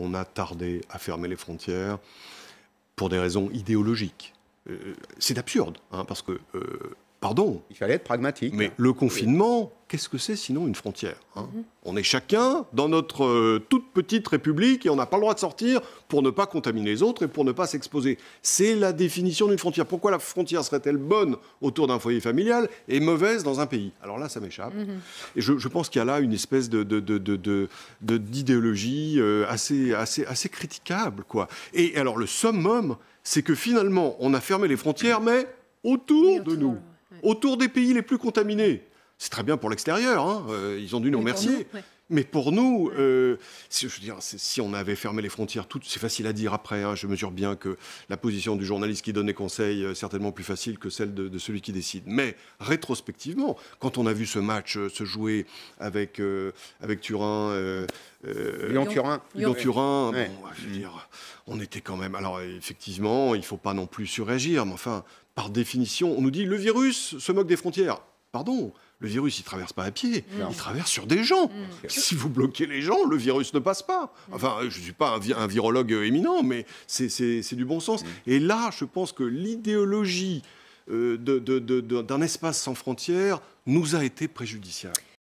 on a tardé à fermer les frontières pour des raisons idéologiques. Euh, c'est absurde, hein, parce que euh, Pardon. Il fallait être pragmatique. Mais le confinement, qu'est-ce que c'est sinon une frontière hein mhm. On est chacun dans notre euh, toute petite république et on n'a pas le droit de sortir pour ne pas contaminer les autres et pour ne pas s'exposer. C'est la définition d'une frontière. Pourquoi la frontière serait-elle bonne autour d'un foyer familial et mauvaise dans un pays Alors là, ça m'échappe. Mhm. Et je, pense qu'il y a là une espèce de, d'idéologie euh, assez, assez, assez critiquable. Quoi. Et alors le summum, c'est que finalement, on a fermé les frontières, mais autour de nous autour des pays les plus contaminés. C'est très bien pour l'extérieur, hein. euh, ils ont dû nous remercier. Mais pour nous, euh, je veux dire, si on avait fermé les frontières, tout, c'est facile à dire après. Hein. je mesure bien que la position du journaliste qui donne des conseils euh, est certainement plus facile que celle de, celui qui décide. Mais rétrospectivement, quand on a vu ce match se jouer avec, avec Turin, Lyon-Turin, Lyon-Turin, je veux dire, on était quand même. Alors effectivement, il ne faut pas non plus surréagir, mais enfin, par définition, on nous dit le virus se moque des frontières. Pardon, le virus, il traverse pas à pied, il traverse sur des gens. Mm. Si vous bloquez les gens, le virus ne passe pas. Mm. Enfin, je ne suis pas un, virologue euh, éminent, mais c'est du bon sens. Mm. Et là, je pense que l'idéologie euh, d'un espace sans frontières nous a été préjudiciable.